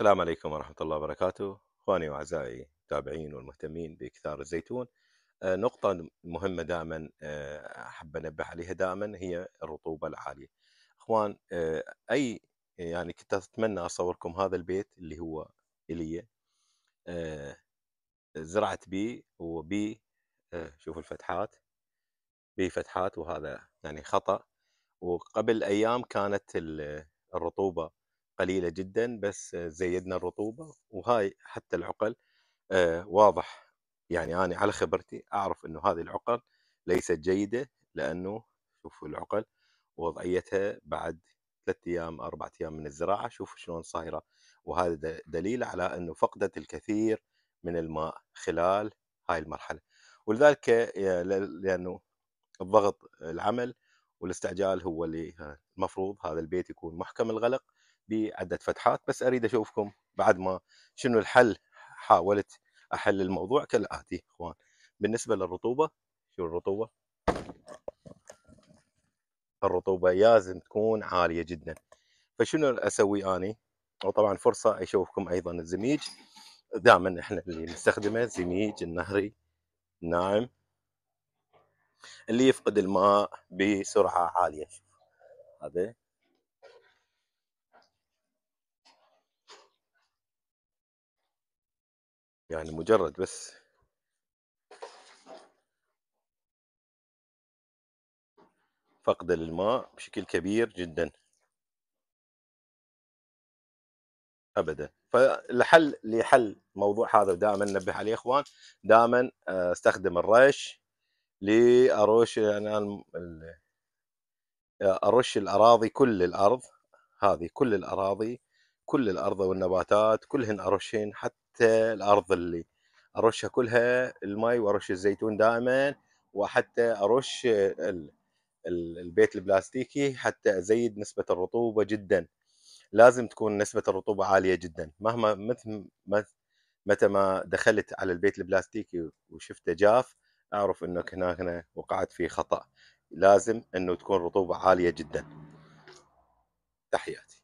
السلام عليكم ورحمة الله وبركاته أخواني وأعزائي المتابعين والمهتمين بإكثار الزيتون آه، نقطة مهمة دائما آه، أحب أنبه عليها دائما هي الرطوبة العالية أخوان آه، أي يعني كنت أتمنى أصوركم هذا البيت اللي هو إلي زرعت بي وبي شوفوا الفتحات بي فتحات وهذا يعني خطأ وقبل أيام كانت الرطوبة قليلة جدا بس زيدنا الرطوبة وهاي حتى العقل آه، واضح يعني أنا على خبرتي أعرف أنه هذه العقل ليست جيدة لأنه شوفوا العقل وضعيتها بعد ثلاثة أيام أربعة أيام من الزراعة شوفوا شلون صايرة وهذا دليل على أنه فقدت الكثير من الماء خلال هاي المرحلة ولذلك آه، لأنه الضغط العمل والاستعجال هو اللي آه، المفروض هذا البيت يكون محكم الغلق بعده فتحات بس اريد اشوفكم بعد ما شنو الحل حاولت احل الموضوع كالاتي آه، اخوان بالنسبه للرطوبه شو الرطوبه الرطوبه لازم تكون عاليه جدا فشنو اسوي اني وطبعا فرصه اشوفكم ايضا الزميج دائما احنا اللي نستخدمه الزميج النهري الناعم اللي يفقد الماء بسرعه عاليه هذا يعني مجرد بس فقد للماء بشكل كبير جدا ابدا فالحل لحل موضوع هذا ودائما ننبه عليه اخوان دائما آه، استخدم الرش لارش انا آه، ارش الاراضي كل الارض هذه كل الاراضي كل الارض والنباتات كلهن ارشين حتى الارض اللي ارشها كلها الماي وارش الزيتون دائما وحتى ارش البيت البلاستيكي حتى ازيد نسبه الرطوبه جدا لازم تكون نسبه الرطوبه عاليه جدا مهما مثل متى ما دخلت على البيت البلاستيكي وشفته جاف اعرف انك هناك هنا وقعت في خطا لازم انه تكون رطوبه عاليه جدا تحياتي